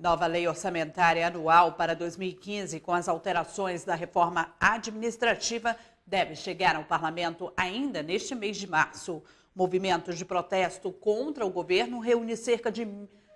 Nova lei orçamentária anual para 2015, com as alterações da reforma administrativa, deve chegar ao parlamento ainda neste mês de março. Movimentos de protesto contra o governo reúne cerca de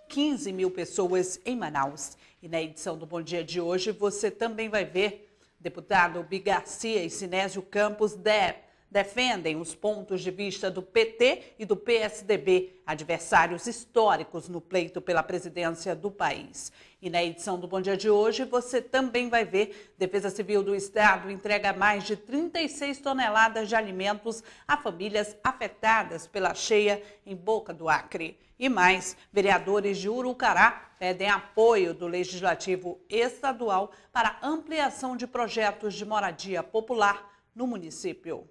15 mil pessoas em Manaus. E na edição do Bom Dia de hoje, você também vai ver deputado Bigarcia e Sinésio Campos deve defendem os pontos de vista do PT e do PSDB, adversários históricos no pleito pela presidência do país. E na edição do Bom Dia de hoje, você também vai ver: Defesa Civil do Estado entrega mais de 36 toneladas de alimentos a famílias afetadas pela cheia em Boca do Acre. E mais, vereadores de Urucará pedem apoio do Legislativo Estadual para ampliação de projetos de moradia popular no município.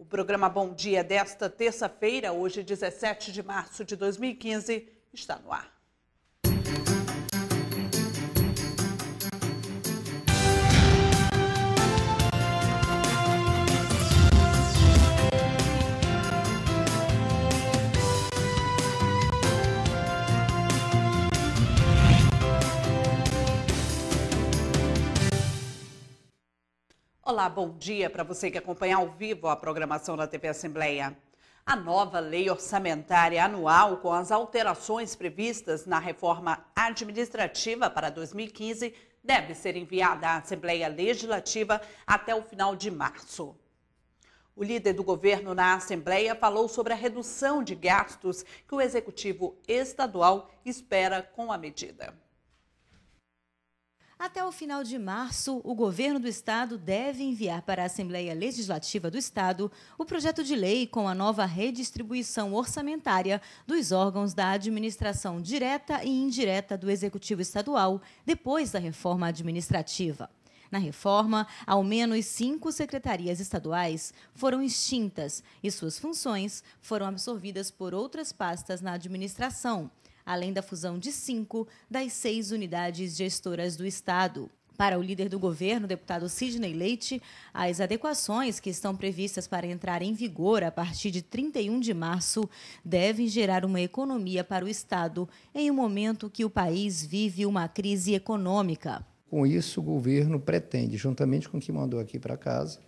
O programa Bom Dia desta terça-feira, hoje 17 de março de 2015, está no ar. Olá, bom dia para você que acompanha ao vivo a programação da TV Assembleia. A nova lei orçamentária anual, com as alterações previstas na reforma administrativa para 2015, deve ser enviada à Assembleia Legislativa até o final de março. O líder do governo na Assembleia falou sobre a redução de gastos que o executivo estadual espera com a medida. Até o final de março, o governo do estado deve enviar para a Assembleia Legislativa do Estado o projeto de lei com a nova redistribuição orçamentária dos órgãos da administração direta e indireta do Executivo Estadual, depois da reforma administrativa. Na reforma, ao menos cinco secretarias estaduais foram extintas e suas funções foram absorvidas por outras pastas na administração, além da fusão de cinco das seis unidades gestoras do Estado. Para o líder do governo, deputado Sidney Leite, as adequações que estão previstas para entrar em vigor a partir de 31 de março devem gerar uma economia para o Estado em um momento que o país vive uma crise econômica. Com isso, o governo pretende, juntamente com o que mandou aqui para casa,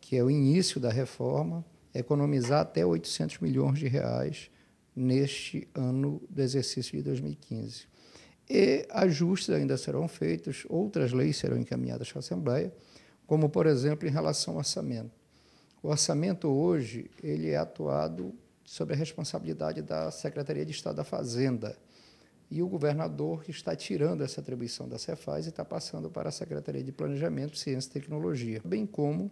que é o início da reforma, economizar até 800 milhões de reais neste ano do exercício de 2015. E ajustes ainda serão feitos, outras leis serão encaminhadas para a Assembleia, como, por exemplo, em relação ao orçamento. O orçamento hoje ele é atuado sobre a responsabilidade da Secretaria de Estado da Fazenda. E o governador está tirando essa atribuição da Cefaz e está passando para a Secretaria de Planejamento, Ciência e Tecnologia, bem como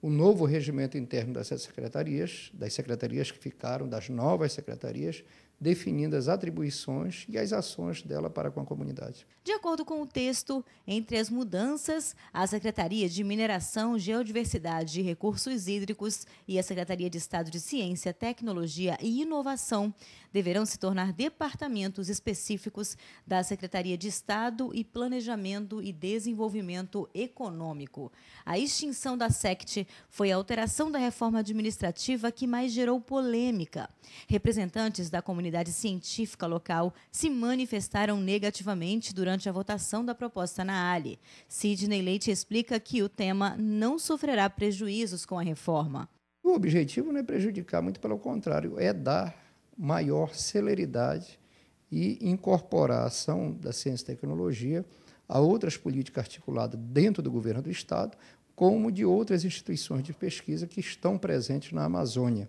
o novo regimento interno das secretarias, das secretarias que ficaram, das novas secretarias, definindo as atribuições e as ações dela para com a comunidade. De acordo com o texto, entre as mudanças, a Secretaria de Mineração, Geodiversidade e Recursos Hídricos e a Secretaria de Estado de Ciência, Tecnologia e Inovação deverão se tornar departamentos específicos da Secretaria de Estado e Planejamento e Desenvolvimento Econômico. A extinção da SECT foi a alteração da reforma administrativa que mais gerou polêmica. Representantes da comunidade comunidade científica local se manifestaram negativamente durante a votação da proposta na ALE. Sidney Leite explica que o tema não sofrerá prejuízos com a reforma. O objetivo não é prejudicar, muito pelo contrário, é dar maior celeridade e incorporar a ação da ciência e tecnologia a outras políticas articuladas dentro do governo do Estado, como de outras instituições de pesquisa que estão presentes na Amazônia.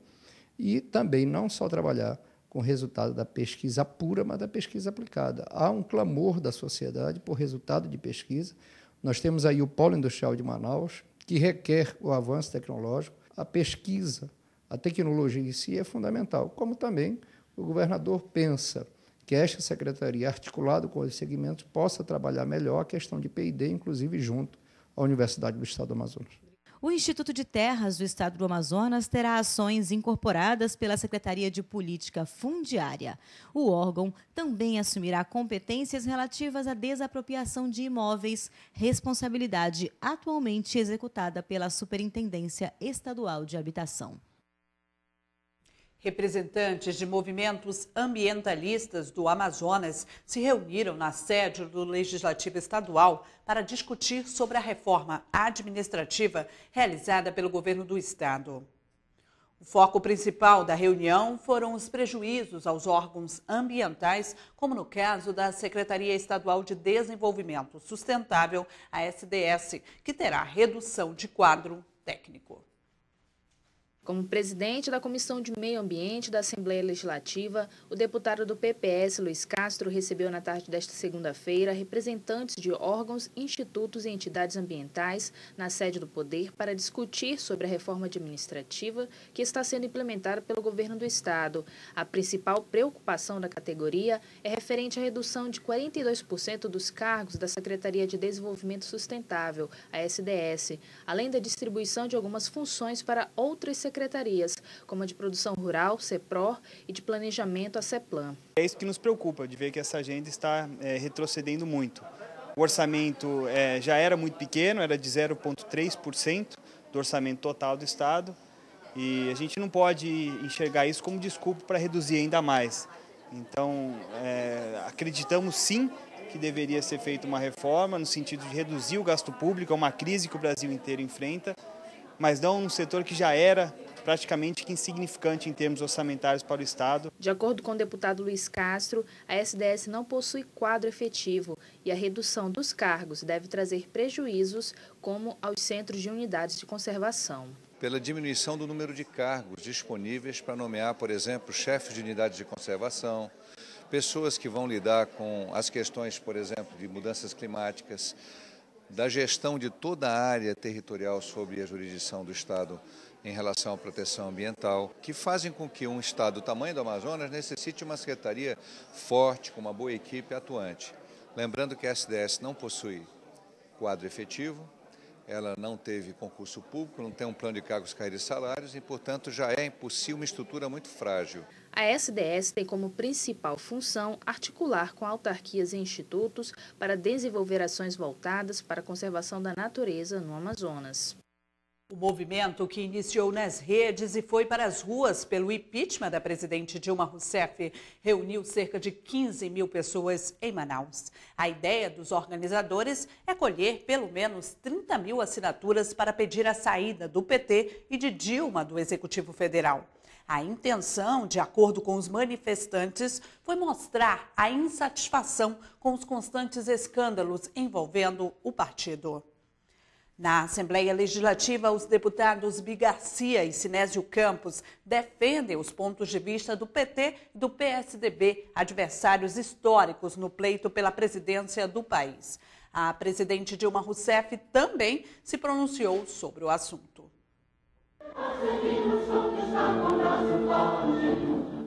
E também não só trabalhar com resultado da pesquisa pura, mas da pesquisa aplicada. Há um clamor da sociedade por resultado de pesquisa. Nós temos aí o Polo Industrial de Manaus, que requer o avanço tecnológico. A pesquisa, a tecnologia em si é fundamental, como também o governador pensa que esta secretaria, articulada com os segmentos, possa trabalhar melhor a questão de P&D, inclusive junto à Universidade do Estado do Amazonas. O Instituto de Terras do Estado do Amazonas terá ações incorporadas pela Secretaria de Política Fundiária. O órgão também assumirá competências relativas à desapropriação de imóveis, responsabilidade atualmente executada pela Superintendência Estadual de Habitação. Representantes de movimentos ambientalistas do Amazonas se reuniram na sede do Legislativo Estadual para discutir sobre a reforma administrativa realizada pelo governo do estado. O foco principal da reunião foram os prejuízos aos órgãos ambientais, como no caso da Secretaria Estadual de Desenvolvimento Sustentável, a SDS, que terá redução de quadro técnico. Como presidente da Comissão de Meio Ambiente da Assembleia Legislativa, o deputado do PPS, Luiz Castro, recebeu na tarde desta segunda-feira representantes de órgãos, institutos e entidades ambientais na sede do Poder para discutir sobre a reforma administrativa que está sendo implementada pelo governo do Estado. A principal preocupação da categoria é referente à redução de 42% dos cargos da Secretaria de Desenvolvimento Sustentável, a SDS, além da distribuição de algumas funções para outras secretarias secretarias, como a de Produção Rural, CEPROR, e de Planejamento, a CEPLAN. É isso que nos preocupa, de ver que essa agenda está é, retrocedendo muito. O orçamento é, já era muito pequeno, era de 0,3% do orçamento total do Estado, e a gente não pode enxergar isso como desculpa para reduzir ainda mais. Então, é, acreditamos sim que deveria ser feita uma reforma no sentido de reduzir o gasto público, é uma crise que o Brasil inteiro enfrenta, mas não um setor que já era praticamente insignificante em termos orçamentários para o Estado. De acordo com o deputado Luiz Castro, a SDS não possui quadro efetivo e a redução dos cargos deve trazer prejuízos, como aos centros de unidades de conservação pela diminuição do número de cargos disponíveis para nomear, por exemplo, chefes de unidades de conservação, pessoas que vão lidar com as questões, por exemplo, de mudanças climáticas, da gestão de toda a área territorial sobre a jurisdição do Estado em relação à proteção ambiental, que fazem com que um estado do tamanho do Amazonas necessite uma secretaria forte, com uma boa equipe atuante. Lembrando que a SDS não possui quadro efetivo, ela não teve concurso público, não tem um plano de cargos, carreira e salários e, portanto, já é por si uma estrutura muito frágil. A SDS tem como principal função articular com autarquias e institutos para desenvolver ações voltadas para a conservação da natureza no Amazonas. O movimento que iniciou nas redes e foi para as ruas pelo impeachment da presidente Dilma Rousseff reuniu cerca de 15 mil pessoas em Manaus. A ideia dos organizadores é colher pelo menos 30 mil assinaturas para pedir a saída do PT e de Dilma do Executivo Federal. A intenção, de acordo com os manifestantes, foi mostrar a insatisfação com os constantes escândalos envolvendo o partido. Na Assembleia Legislativa, os deputados Garcia e Sinésio Campos defendem os pontos de vista do PT e do PSDB, adversários históricos no pleito pela presidência do país. A presidente Dilma Rousseff também se pronunciou sobre o assunto.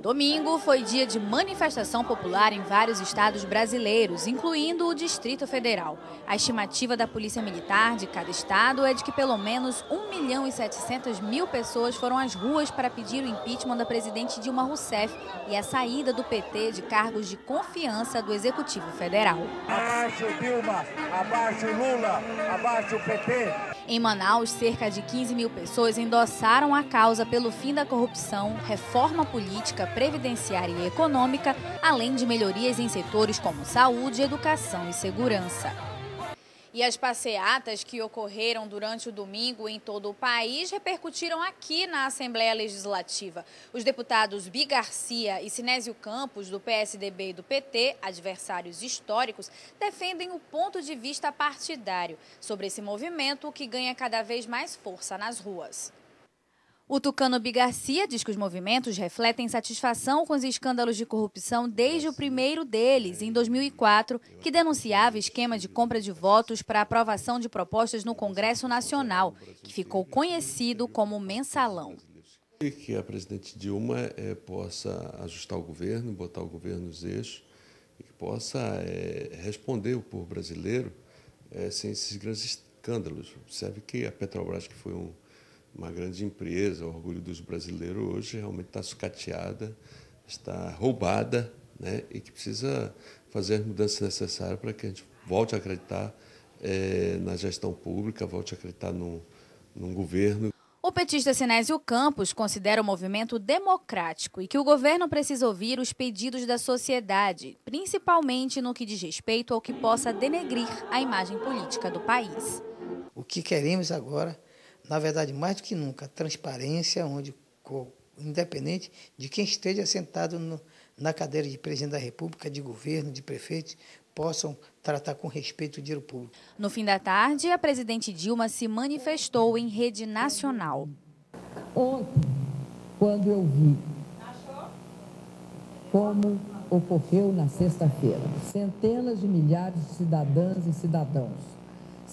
Domingo foi dia de manifestação popular em vários estados brasileiros, incluindo o Distrito Federal. A estimativa da Polícia Militar de cada estado é de que pelo menos 1 milhão e 700 mil pessoas foram às ruas para pedir o impeachment da presidente Dilma Rousseff e a saída do PT de cargos de confiança do Executivo Federal. Abaixo Dilma, abaixo Lula, abaixo PT. Em Manaus, cerca de 15 mil pessoas endossaram a causa pelo fim da corrupção, reforma política, previdenciária e econômica, além de melhorias em setores como saúde, educação e segurança. E as passeatas que ocorreram durante o domingo em todo o país repercutiram aqui na Assembleia Legislativa. Os deputados Bi Garcia e Sinésio Campos, do PSDB e do PT, adversários históricos, defendem o ponto de vista partidário sobre esse movimento que ganha cada vez mais força nas ruas. O Tucano Bigarcia diz que os movimentos refletem satisfação com os escândalos de corrupção desde o primeiro deles, em 2004, que denunciava esquema de compra de votos para aprovação de propostas no Congresso Nacional, que ficou conhecido como mensalão. que a presidente Dilma é, possa ajustar o governo, botar o governo nos eixos, e que possa é, responder o povo brasileiro é, sem esses grandes escândalos. Observe que a Petrobras, que foi um uma grande empresa, o orgulho dos brasileiros hoje realmente está sucateada, está roubada, né? E que precisa fazer as mudanças necessárias para que a gente volte a acreditar é, na gestão pública, volte a acreditar no num governo. O petista Sinésio Campos considera o movimento democrático e que o governo precisa ouvir os pedidos da sociedade, principalmente no que diz respeito ao que possa denegrir a imagem política do país. O que queremos agora na verdade, mais do que nunca, transparência, onde, independente de quem esteja sentado no, na cadeira de presidente da República, de governo, de prefeito, possam tratar com respeito o dinheiro público. No fim da tarde, a presidente Dilma se manifestou em rede nacional. Ontem, quando eu vi como ocorreu na sexta-feira, centenas de milhares de cidadãs e cidadãos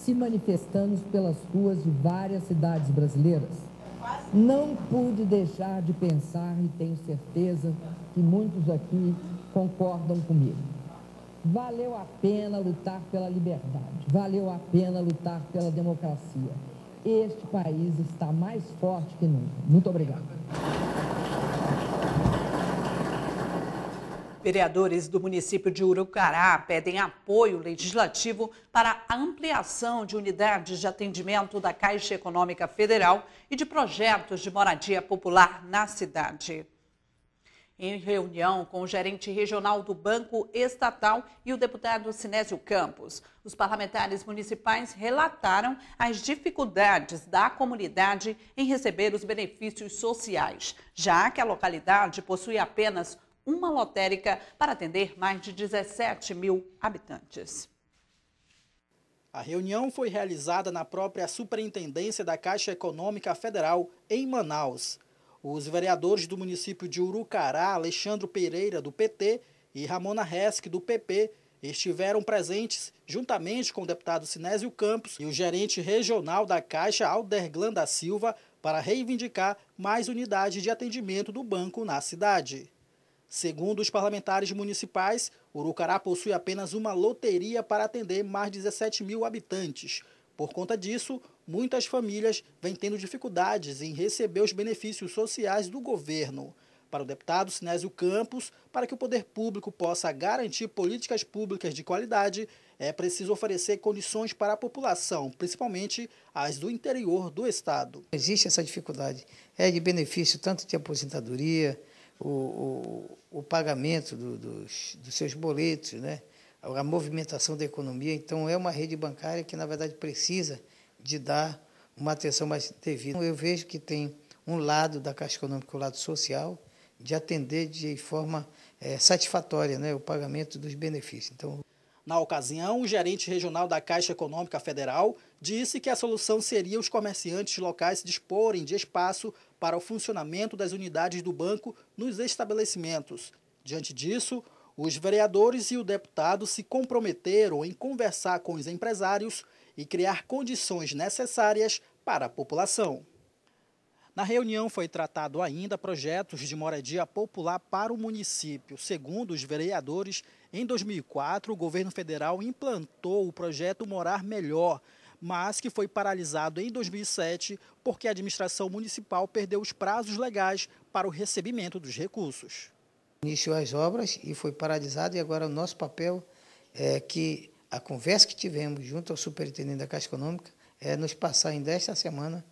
se manifestando pelas ruas de várias cidades brasileiras. Não pude deixar de pensar e tenho certeza que muitos aqui concordam comigo. Valeu a pena lutar pela liberdade, valeu a pena lutar pela democracia. Este país está mais forte que nunca. Muito obrigado. Vereadores do município de Urucará pedem apoio legislativo para a ampliação de unidades de atendimento da Caixa Econômica Federal e de projetos de moradia popular na cidade. Em reunião com o gerente regional do Banco Estatal e o deputado Sinésio Campos, os parlamentares municipais relataram as dificuldades da comunidade em receber os benefícios sociais, já que a localidade possui apenas uma lotérica para atender mais de 17 mil habitantes. A reunião foi realizada na própria Superintendência da Caixa Econômica Federal, em Manaus. Os vereadores do município de Urucará, Alexandre Pereira, do PT, e Ramona Resk, do PP, estiveram presentes juntamente com o deputado Sinésio Campos e o gerente regional da Caixa, Alderglan da Silva, para reivindicar mais unidade de atendimento do banco na cidade. Segundo os parlamentares municipais, Urucará possui apenas uma loteria para atender mais 17 mil habitantes. Por conta disso, muitas famílias vêm tendo dificuldades em receber os benefícios sociais do governo. Para o deputado Sinésio Campos, para que o poder público possa garantir políticas públicas de qualidade, é preciso oferecer condições para a população, principalmente as do interior do Estado. Existe essa dificuldade. É de benefício tanto de aposentadoria, o, o, o pagamento do, dos, dos seus boletos, né? a movimentação da economia. Então, é uma rede bancária que, na verdade, precisa de dar uma atenção mais devida. Então, eu vejo que tem um lado da Caixa Econômica, o lado social, de atender de forma é, satisfatória né, o pagamento dos benefícios. Então, na ocasião, o gerente regional da Caixa Econômica Federal disse que a solução seria os comerciantes locais se disporem de espaço para o funcionamento das unidades do banco nos estabelecimentos. Diante disso, os vereadores e o deputado se comprometeram em conversar com os empresários e criar condições necessárias para a população. Na reunião foi tratado ainda projetos de moradia popular para o município. Segundo os vereadores, em 2004 o governo federal implantou o projeto Morar Melhor, mas que foi paralisado em 2007 porque a administração municipal perdeu os prazos legais para o recebimento dos recursos. Iniciou as obras e foi paralisado, e agora o nosso papel é que a conversa que tivemos junto ao superintendente da Caixa Econômica é nos passar ainda esta semana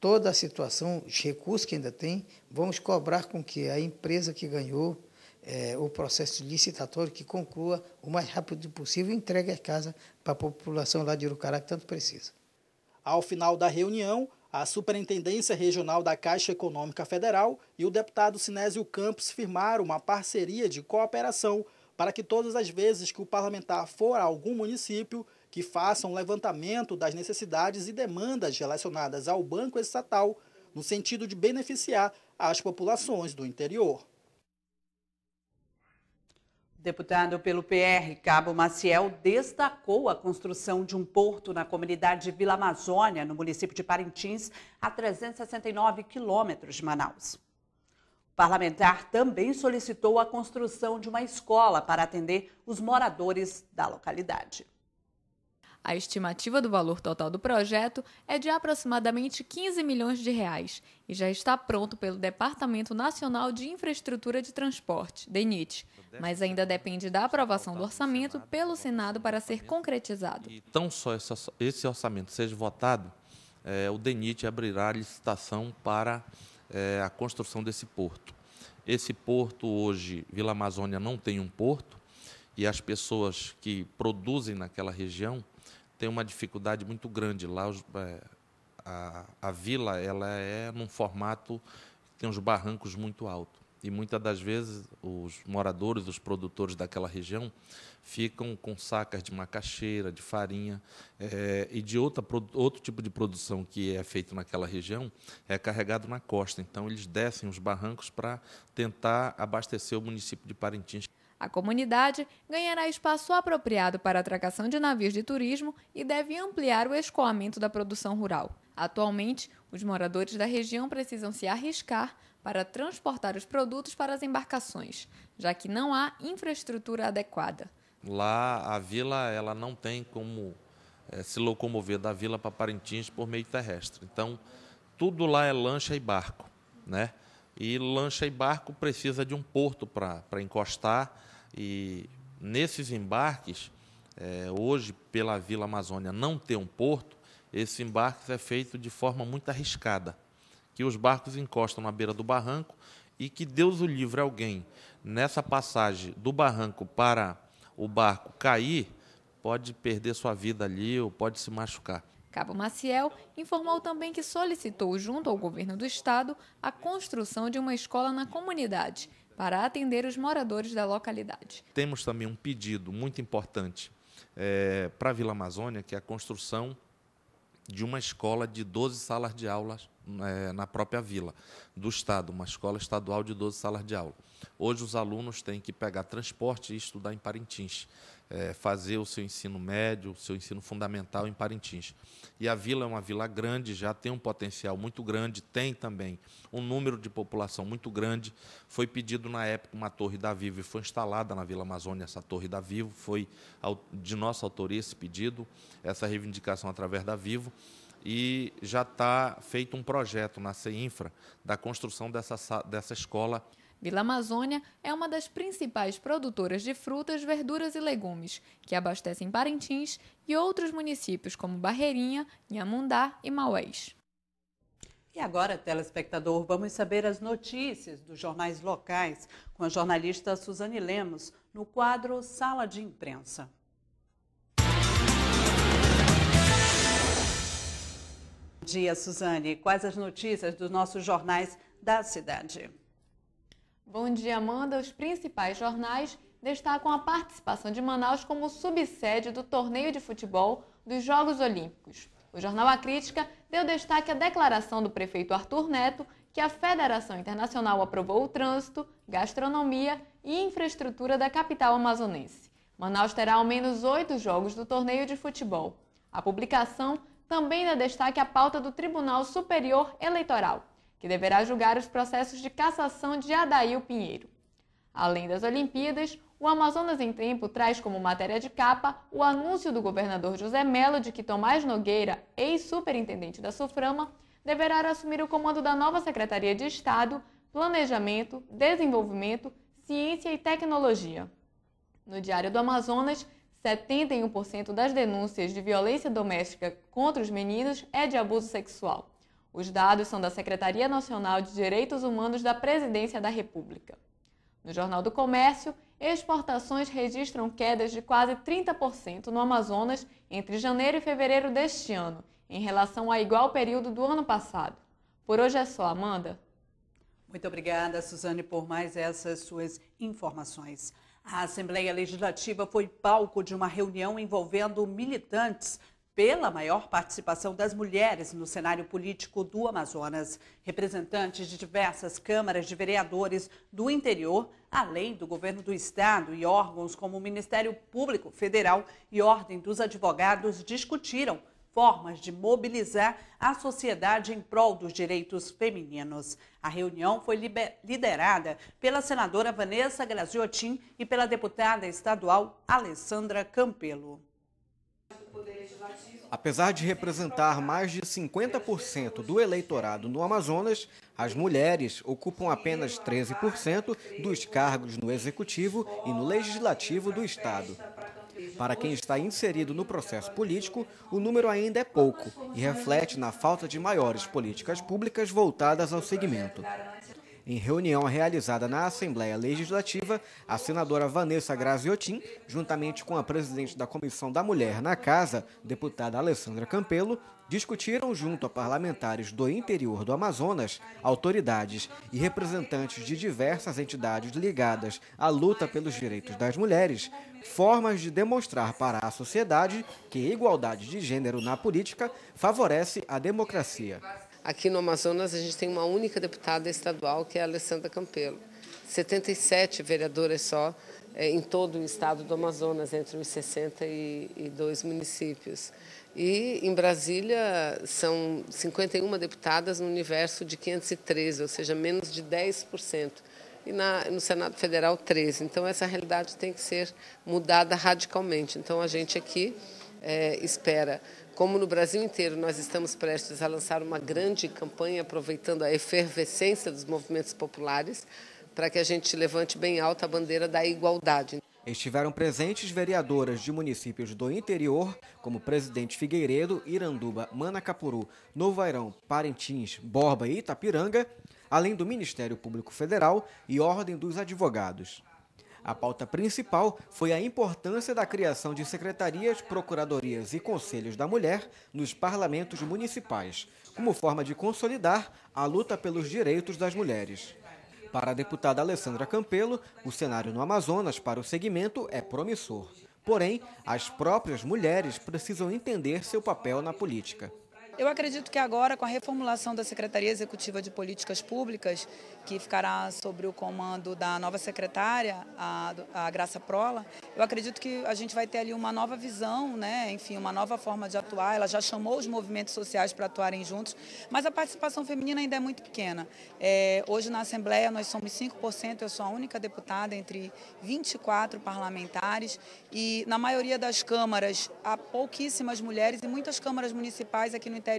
toda a situação, os recursos que ainda tem, vamos cobrar com que a empresa que ganhou é, o processo licitatório que conclua o mais rápido possível e entregue a casa para a população lá de Urucará que tanto precisa. Ao final da reunião, a Superintendência Regional da Caixa Econômica Federal e o deputado Sinésio Campos firmaram uma parceria de cooperação para que todas as vezes que o parlamentar for a algum município, que faça um levantamento das necessidades e demandas relacionadas ao banco estatal, no sentido de beneficiar as populações do interior. Deputado pelo PR, Cabo Maciel destacou a construção de um porto na comunidade Vila Amazônia, no município de Parintins, a 369 quilômetros de Manaus. O parlamentar também solicitou a construção de uma escola para atender os moradores da localidade. A estimativa do valor total do projeto é de aproximadamente 15 milhões de reais e já está pronto pelo Departamento Nacional de Infraestrutura de Transporte, DENIT, mas ainda depende da aprovação do orçamento pelo Senado para ser concretizado. E tão só esse orçamento seja votado, é, o DENIT abrirá a licitação para é, a construção desse porto. Esse porto hoje, Vila Amazônia não tem um porto, e as pessoas que produzem naquela região tem uma dificuldade muito grande. Lá os, é, a, a vila ela é num formato que tem uns barrancos muito altos. E muitas das vezes os moradores, os produtores daquela região, ficam com sacas de macaxeira, de farinha é, e de outra, outro tipo de produção que é feito naquela região, é carregado na costa. Então, eles descem os barrancos para tentar abastecer o município de Parintins. A comunidade ganhará espaço apropriado para a atracação de navios de turismo e deve ampliar o escoamento da produção rural. Atualmente, os moradores da região precisam se arriscar para transportar os produtos para as embarcações, já que não há infraestrutura adequada. Lá, a vila ela não tem como é, se locomover da vila para Parintins por meio terrestre. Então, tudo lá é lancha e barco, né? E lancha e barco precisa de um porto para encostar. E nesses embarques, é, hoje, pela Vila Amazônia não ter um porto, esse embarque é feito de forma muito arriscada. Que os barcos encostam na beira do barranco e que Deus o livre alguém nessa passagem do barranco para o barco cair, pode perder sua vida ali ou pode se machucar. Cabo Maciel informou também que solicitou junto ao governo do estado a construção de uma escola na comunidade para atender os moradores da localidade. Temos também um pedido muito importante é, para a Vila Amazônia, que é a construção de uma escola de 12 salas de aulas é, eh, na própria vila do estado, uma escola estadual de 12 salas de aula. Hoje os alunos têm que pegar transporte e estudar em Parintins é, fazer o seu ensino médio, o seu ensino fundamental em Parintins. E a vila é uma vila grande, já tem um potencial muito grande, tem também um número de população muito grande. Foi pedido na época uma torre da Vivo e foi instalada na Vila Amazônia essa torre da Vivo. Foi de nossa autoria esse pedido, essa reivindicação através da Vivo e já está feito um projeto na CEINFRA da construção dessa, dessa escola Vila Amazônia é uma das principais produtoras de frutas, verduras e legumes, que abastecem Parintins e outros municípios como Barreirinha, Inhamundá e Maués. E agora, telespectador, vamos saber as notícias dos jornais locais com a jornalista Suzane Lemos no quadro Sala de Imprensa. Bom dia, Suzane. Quais as notícias dos nossos jornais da cidade? Bom dia, Amanda. Os principais jornais destacam a participação de Manaus como subsede do torneio de futebol dos Jogos Olímpicos. O jornal A Crítica deu destaque à declaração do prefeito Arthur Neto que a Federação Internacional aprovou o trânsito, gastronomia e infraestrutura da capital amazonense. Manaus terá ao menos oito jogos do torneio de futebol. A publicação também dá destaque à pauta do Tribunal Superior Eleitoral, que deverá julgar os processos de cassação de Adail Pinheiro. Além das Olimpíadas, o Amazonas em Tempo traz como matéria de capa o anúncio do governador José Melo de que Tomás Nogueira, ex-superintendente da SUFRAMA, deverá assumir o comando da nova Secretaria de Estado, Planejamento, Desenvolvimento, Ciência e Tecnologia. No Diário do Amazonas, 71% das denúncias de violência doméstica contra os meninos é de abuso sexual. Os dados são da Secretaria Nacional de Direitos Humanos da Presidência da República. No Jornal do Comércio, exportações registram quedas de quase 30% no Amazonas entre janeiro e fevereiro deste ano, em relação ao igual período do ano passado. Por hoje é só, Amanda. Muito obrigada, Suzane, por mais essas suas informações. A Assembleia Legislativa foi palco de uma reunião envolvendo militantes pela maior participação das mulheres no cenário político do Amazonas. Representantes de diversas câmaras de vereadores do interior, além do governo do estado e órgãos como o Ministério Público Federal e Ordem dos Advogados, discutiram formas de mobilizar a sociedade em prol dos direitos femininos. A reunião foi liderada pela senadora Vanessa Graziotin e pela deputada estadual Alessandra Campelo. Apesar de representar mais de 50% do eleitorado no Amazonas, as mulheres ocupam apenas 13% dos cargos no executivo e no legislativo do Estado. Para quem está inserido no processo político, o número ainda é pouco e reflete na falta de maiores políticas públicas voltadas ao segmento. Em reunião realizada na Assembleia Legislativa, a senadora Vanessa Graziotin, juntamente com a presidente da Comissão da Mulher na Casa, deputada Alessandra Campelo, discutiram junto a parlamentares do interior do Amazonas, autoridades e representantes de diversas entidades ligadas à luta pelos direitos das mulheres, formas de demonstrar para a sociedade que a igualdade de gênero na política favorece a democracia. Aqui no Amazonas, a gente tem uma única deputada estadual, que é a Alessandra Campelo. 77 vereadoras só é, em todo o estado do Amazonas, entre os 62 municípios. E em Brasília são 51 deputadas no universo de 513, ou seja, menos de 10%. E na, no Senado Federal, 13. Então, essa realidade tem que ser mudada radicalmente. Então, a gente aqui é, espera como no Brasil inteiro nós estamos prestes a lançar uma grande campanha aproveitando a efervescência dos movimentos populares para que a gente levante bem alta a bandeira da igualdade. Estiveram presentes vereadoras de municípios do interior, como Presidente Figueiredo, Iranduba, Manacapuru, Novo Airão, Parintins, Borba e Itapiranga, além do Ministério Público Federal e Ordem dos Advogados. A pauta principal foi a importância da criação de secretarias, procuradorias e conselhos da mulher nos parlamentos municipais, como forma de consolidar a luta pelos direitos das mulheres. Para a deputada Alessandra Campelo, o cenário no Amazonas para o segmento é promissor. Porém, as próprias mulheres precisam entender seu papel na política. Eu acredito que agora, com a reformulação da Secretaria Executiva de Políticas Públicas, que ficará sobre o comando da nova secretária, a, a Graça Prola, eu acredito que a gente vai ter ali uma nova visão, né? enfim, uma nova forma de atuar. Ela já chamou os movimentos sociais para atuarem juntos, mas a participação feminina ainda é muito pequena. É, hoje na Assembleia nós somos 5%, eu sou a única deputada entre 24 parlamentares e na maioria das câmaras há pouquíssimas mulheres e muitas câmaras municipais aqui no interior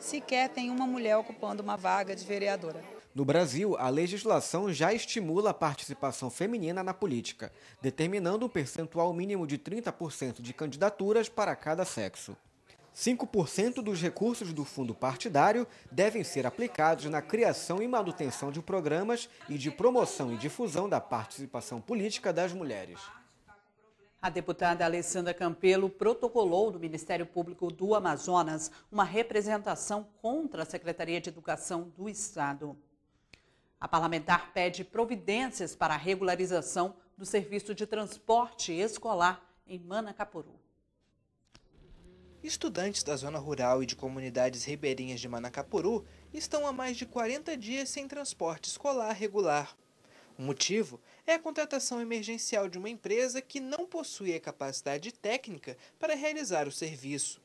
sequer tem uma mulher ocupando uma vaga de vereadora. No Brasil, a legislação já estimula a participação feminina na política, determinando um percentual mínimo de 30% de candidaturas para cada sexo. 5% dos recursos do fundo partidário devem ser aplicados na criação e manutenção de programas e de promoção e difusão da participação política das mulheres. A deputada Alessandra Campelo protocolou do Ministério Público do Amazonas uma representação contra a Secretaria de Educação do Estado. A parlamentar pede providências para a regularização do serviço de transporte escolar em Manacapuru. Estudantes da zona rural e de comunidades ribeirinhas de Manacapuru estão há mais de 40 dias sem transporte escolar regular. O motivo é a contratação emergencial de uma empresa que não possui a capacidade técnica para realizar o serviço.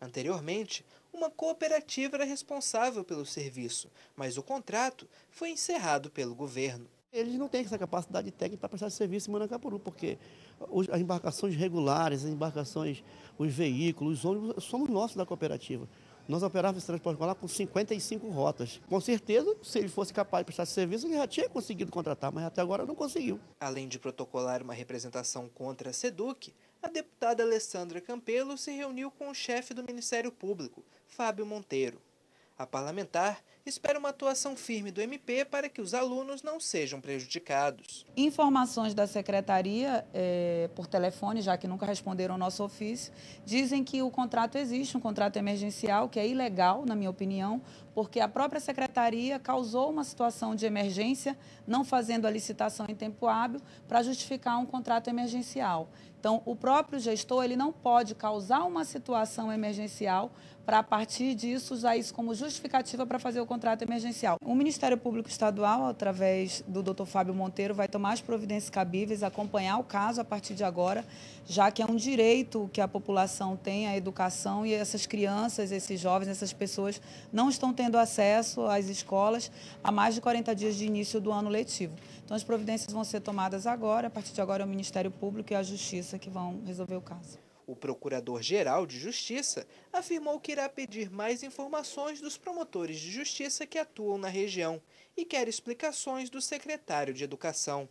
Anteriormente, uma cooperativa era responsável pelo serviço, mas o contrato foi encerrado pelo governo. Eles não têm essa capacidade técnica para prestar serviço em Manacapuru, porque as embarcações regulares, as embarcações, os veículos, os ônibus, somos nossos da cooperativa. Nós operávamos esse transporte escolar com 55 rotas. Com certeza, se ele fosse capaz de prestar esse serviço, ele já tinha conseguido contratar, mas até agora não conseguiu. Além de protocolar uma representação contra a SEDUC, a deputada Alessandra Campelo se reuniu com o chefe do Ministério Público, Fábio Monteiro. A parlamentar espera uma atuação firme do MP para que os alunos não sejam prejudicados. Informações da secretaria, é, por telefone, já que nunca responderam ao nosso ofício, dizem que o contrato existe, um contrato emergencial, que é ilegal, na minha opinião, porque a própria secretaria causou uma situação de emergência, não fazendo a licitação em tempo hábil, para justificar um contrato emergencial. Então, o próprio gestor ele não pode causar uma situação emergencial para, a partir disso, usar isso como justificativa para fazer o contrato emergencial. O Ministério Público Estadual, através do Dr. Fábio Monteiro, vai tomar as providências cabíveis, acompanhar o caso a partir de agora, já que é um direito que a população tem à educação e essas crianças, esses jovens, essas pessoas não estão tendo tendo acesso às escolas há mais de 40 dias de início do ano letivo. Então, as providências vão ser tomadas agora. A partir de agora, é o Ministério Público e a Justiça que vão resolver o caso. O Procurador-Geral de Justiça afirmou que irá pedir mais informações dos promotores de justiça que atuam na região e quer explicações do secretário de Educação.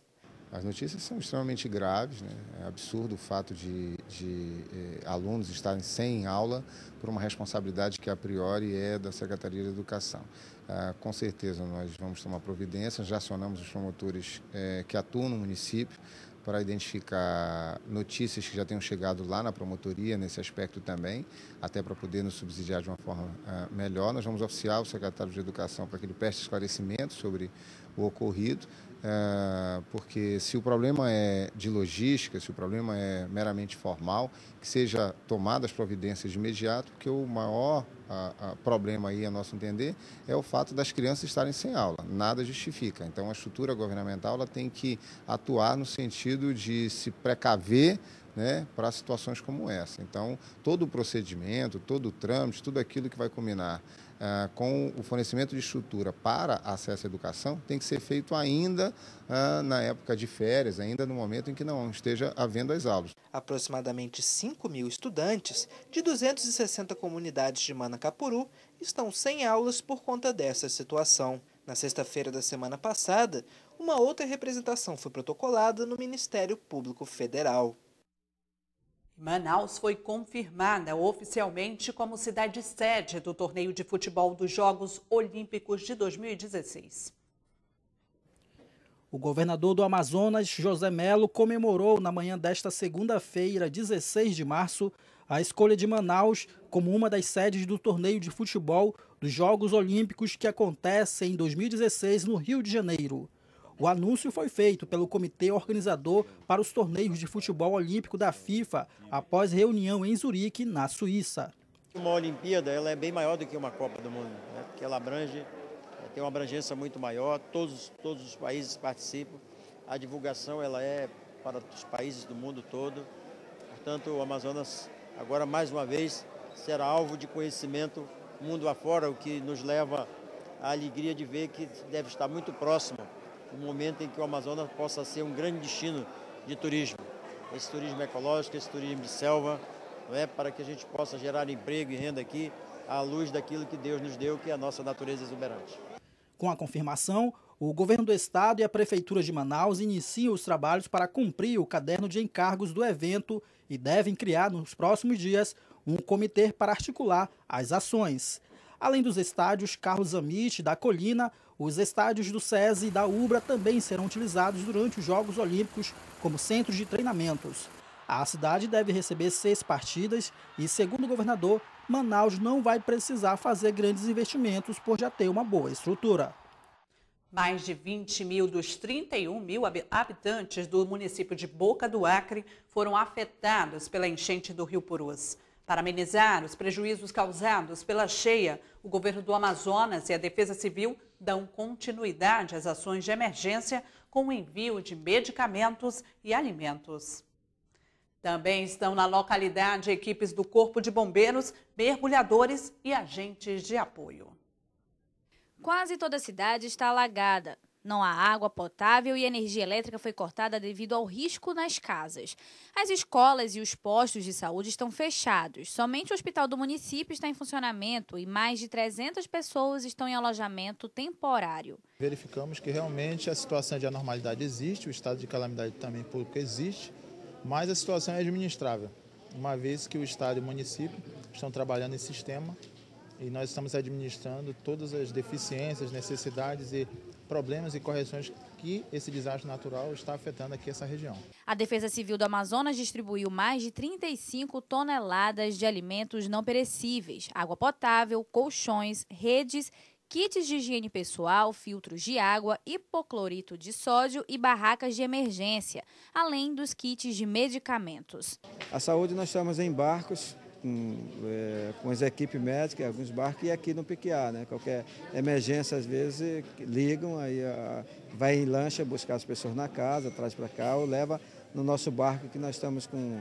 As notícias são extremamente graves, né? é absurdo o fato de, de eh, alunos estarem sem aula por uma responsabilidade que a priori é da Secretaria de Educação. Ah, com certeza nós vamos tomar providência, já acionamos os promotores eh, que atuam no município para identificar notícias que já tenham chegado lá na promotoria nesse aspecto também, até para poder nos subsidiar de uma forma ah, melhor. Nós vamos oficiar o secretário de Educação para que ele preste esclarecimento sobre o ocorrido é, porque se o problema é de logística, se o problema é meramente formal, que seja tomadas providências de imediato, porque o maior a, a problema aí, a nosso entender, é o fato das crianças estarem sem aula. Nada justifica. Então, a estrutura governamental ela tem que atuar no sentido de se precaver né, para situações como essa. Então, todo o procedimento, todo o trâmite, tudo aquilo que vai combinar ah, com o fornecimento de estrutura para acesso à educação tem que ser feito ainda ah, na época de férias, ainda no momento em que não esteja havendo as aulas. Aproximadamente 5 mil estudantes de 260 comunidades de Manacapuru estão sem aulas por conta dessa situação. Na sexta-feira da semana passada, uma outra representação foi protocolada no Ministério Público Federal. Manaus foi confirmada oficialmente como cidade sede do torneio de futebol dos Jogos Olímpicos de 2016. O governador do Amazonas, José Melo, comemorou na manhã desta segunda-feira, 16 de março, a escolha de Manaus como uma das sedes do torneio de futebol dos Jogos Olímpicos que acontece em 2016 no Rio de Janeiro. O anúncio foi feito pelo comitê organizador para os torneios de futebol olímpico da FIFA após reunião em Zurique, na Suíça. Uma Olimpíada ela é bem maior do que uma Copa do Mundo, né? porque ela abrange, eh, tem uma abrangência muito maior, todos, todos os países participam, a divulgação ela é para os países do mundo todo. Portanto, o Amazonas agora mais uma vez será alvo de conhecimento mundo afora, o que nos leva à alegria de ver que deve estar muito próximo um momento em que o Amazonas possa ser um grande destino de turismo. Esse turismo ecológico, esse turismo de selva, não é? para que a gente possa gerar emprego e renda aqui à luz daquilo que Deus nos deu, que é a nossa natureza exuberante. Com a confirmação, o governo do estado e a prefeitura de Manaus iniciam os trabalhos para cumprir o caderno de encargos do evento e devem criar nos próximos dias um comitê para articular as ações. Além dos estádios Carlos Amit da Colina, os estádios do SESI e da UBRA também serão utilizados durante os Jogos Olímpicos como centros de treinamentos. A cidade deve receber seis partidas e, segundo o governador, Manaus não vai precisar fazer grandes investimentos por já ter uma boa estrutura. Mais de 20 mil dos 31 mil habitantes do município de Boca do Acre foram afetados pela enchente do Rio Purus. Para amenizar os prejuízos causados pela cheia, o governo do Amazonas e a Defesa Civil dão continuidade às ações de emergência com o envio de medicamentos e alimentos. Também estão na localidade equipes do Corpo de Bombeiros, mergulhadores e agentes de apoio. Quase toda a cidade está alagada. Não há água potável e a energia elétrica foi cortada devido ao risco nas casas. As escolas e os postos de saúde estão fechados. Somente o hospital do município está em funcionamento e mais de 300 pessoas estão em alojamento temporário. Verificamos que realmente a situação de anormalidade existe, o estado de calamidade também pública existe, mas a situação é administrável, uma vez que o estado e o município estão trabalhando em sistema e nós estamos administrando todas as deficiências, necessidades e problemas e correções que esse desastre natural está afetando aqui essa região. A Defesa Civil do Amazonas distribuiu mais de 35 toneladas de alimentos não perecíveis, água potável, colchões, redes, kits de higiene pessoal, filtros de água, hipoclorito de sódio e barracas de emergência, além dos kits de medicamentos. A saúde nós estamos em barcos com, é, com as equipes médicas, alguns barcos, e aqui no Piquiá, né? Qualquer emergência, às vezes, ligam, aí a, ah, vai em lancha buscar as pessoas na casa, traz para cá, ou leva no nosso barco que nós estamos com,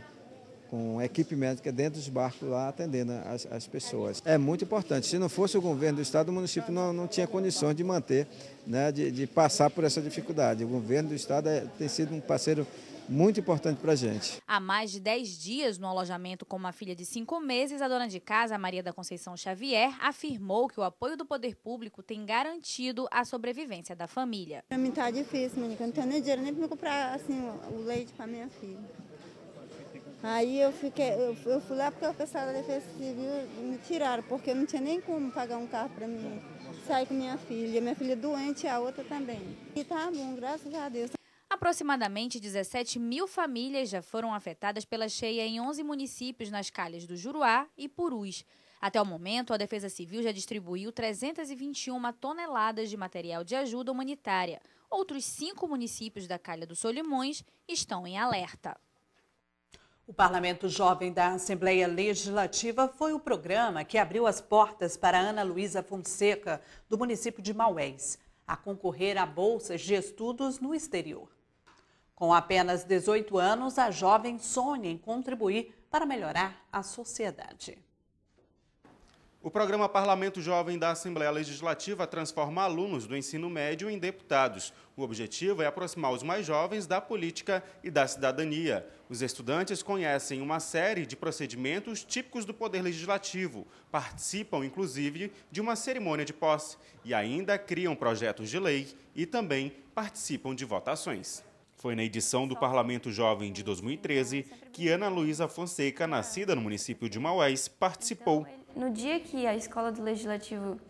com equipe médica dentro dos barcos lá atendendo as, as pessoas. É muito importante. Se não fosse o governo do estado, o município não, não tinha condições de manter, né, de, de passar por essa dificuldade. O governo do estado é, tem sido um parceiro muito importante para a gente. Há mais de 10 dias no alojamento com uma filha de 5 meses, a dona de casa, Maria da Conceição Xavier, afirmou que o apoio do poder público tem garantido a sobrevivência da família. Para mim está difícil, Mônica. Eu não tenho nem dinheiro nem para comprar assim, o leite para minha filha. Aí eu fiquei, eu, eu fui lá porque o pessoal da Defesa Civil me tiraram, porque eu não tinha nem como pagar um carro para mim sair com minha filha. Minha filha é doente e a outra também. E tá bom, graças a Deus. Aproximadamente 17 mil famílias já foram afetadas pela cheia em 11 municípios nas calhas do Juruá e Purus. Até o momento, a Defesa Civil já distribuiu 321 toneladas de material de ajuda humanitária. Outros cinco municípios da Calha do Solimões estão em alerta. O Parlamento Jovem da Assembleia Legislativa foi o programa que abriu as portas para Ana Luísa Fonseca, do município de Maués, a concorrer a bolsas de estudos no exterior. Com apenas 18 anos, a jovem sonha em contribuir para melhorar a sociedade. O programa Parlamento Jovem da Assembleia Legislativa transforma alunos do ensino médio em deputados. O objetivo é aproximar os mais jovens da política e da cidadania. Os estudantes conhecem uma série de procedimentos típicos do Poder Legislativo, participam, inclusive, de uma cerimônia de posse e ainda criam projetos de lei e também participam de votações. Foi na edição do Parlamento Jovem de 2013 que Ana Luísa Fonseca, nascida no município de Maués, participou. Então, no dia que a Escola do Legislativo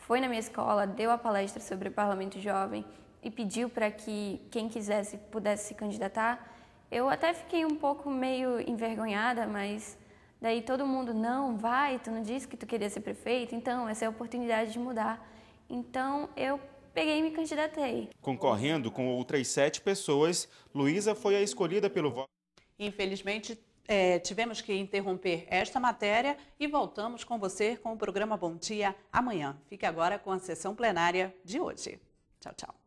foi na minha escola, deu a palestra sobre o Parlamento Jovem e pediu para que quem quisesse pudesse se candidatar, eu até fiquei um pouco meio envergonhada, mas daí todo mundo, não, vai, tu não disse que tu queria ser prefeito, então essa é a oportunidade de mudar. Então eu peguei e me candidatei. Concorrendo com outras sete pessoas, Luísa foi a escolhida pelo voto. Infelizmente, é, tivemos que interromper esta matéria e voltamos com você com o programa Bom Dia amanhã. Fique agora com a sessão plenária de hoje. Tchau, tchau.